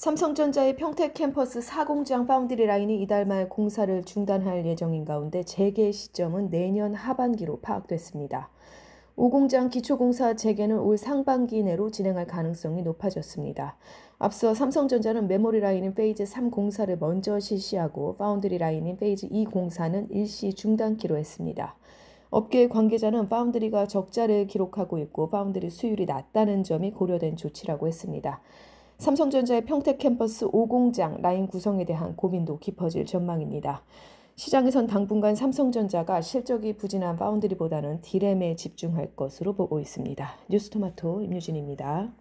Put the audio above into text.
삼성전자의 평택 캠퍼스 4공장 파운드리 라인이 이달 말 공사를 중단할 예정인 가운데 재개 시점은 내년 하반기로 파악됐습니다. 5공장 기초공사 재개는 올 상반기 내로 진행할 가능성이 높아졌습니다. 앞서 삼성전자는 메모리 라인인 페이즈 3 공사를 먼저 실시하고 파운드리 라인인 페이즈 2 공사는 일시 중단키로 했습니다. 업계 관계자는 파운드리가 적자를 기록하고 있고 파운드리 수율이 낮다는 점이 고려된 조치라고 했습니다. 삼성전자의 평택 캠퍼스 5공장 라인 구성에 대한 고민도 깊어질 전망입니다. 시장에선 당분간 삼성전자가 실적이 부진한 파운드리보다는 디램에 집중할 것으로 보고 있습니다. 뉴스토마토 임유진입니다.